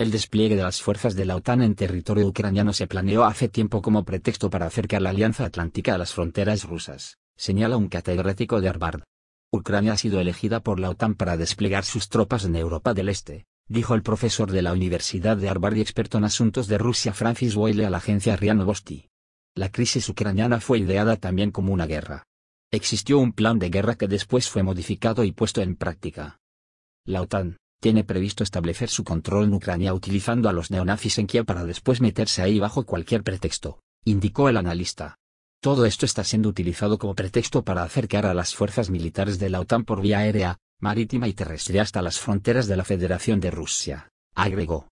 El despliegue de las fuerzas de la OTAN en territorio ucraniano se planeó hace tiempo como pretexto para acercar la Alianza Atlántica a las fronteras rusas, señala un catedrático de Harvard. Ucrania ha sido elegida por la OTAN para desplegar sus tropas en Europa del Este, dijo el profesor de la Universidad de Harvard y experto en asuntos de Rusia Francis Boyle a la agencia RIA La crisis ucraniana fue ideada también como una guerra. Existió un plan de guerra que después fue modificado y puesto en práctica. La OTAN, tiene previsto establecer su control en Ucrania utilizando a los neonazis en Kiev para después meterse ahí bajo cualquier pretexto, indicó el analista. Todo esto está siendo utilizado como pretexto para acercar a las fuerzas militares de la OTAN por vía aérea, marítima y terrestre hasta las fronteras de la Federación de Rusia, agregó.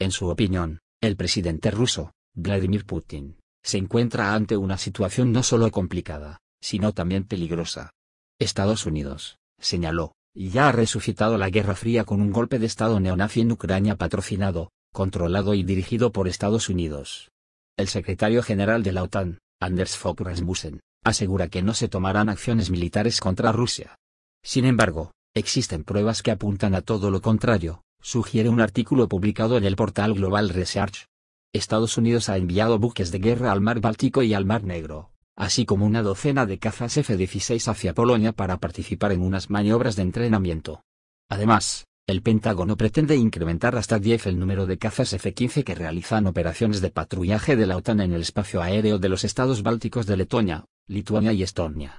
En su opinión, el presidente ruso, Vladimir Putin, se encuentra ante una situación no solo complicada, sino también peligrosa. Estados Unidos, señaló, ya ha resucitado la Guerra Fría con un golpe de Estado neonazi en Ucrania patrocinado, controlado y dirigido por Estados Unidos. El secretario general de la OTAN, Anders Fogh Rasmussen, asegura que no se tomarán acciones militares contra Rusia. Sin embargo, existen pruebas que apuntan a todo lo contrario, sugiere un artículo publicado en el portal Global Research. Estados Unidos ha enviado buques de guerra al Mar Báltico y al Mar Negro, así como una docena de cazas F-16 hacia Polonia para participar en unas maniobras de entrenamiento. Además, el Pentágono pretende incrementar hasta 10 el número de cazas F-15 que realizan operaciones de patrullaje de la OTAN en el espacio aéreo de los estados bálticos de Letonia, Lituania y Estonia.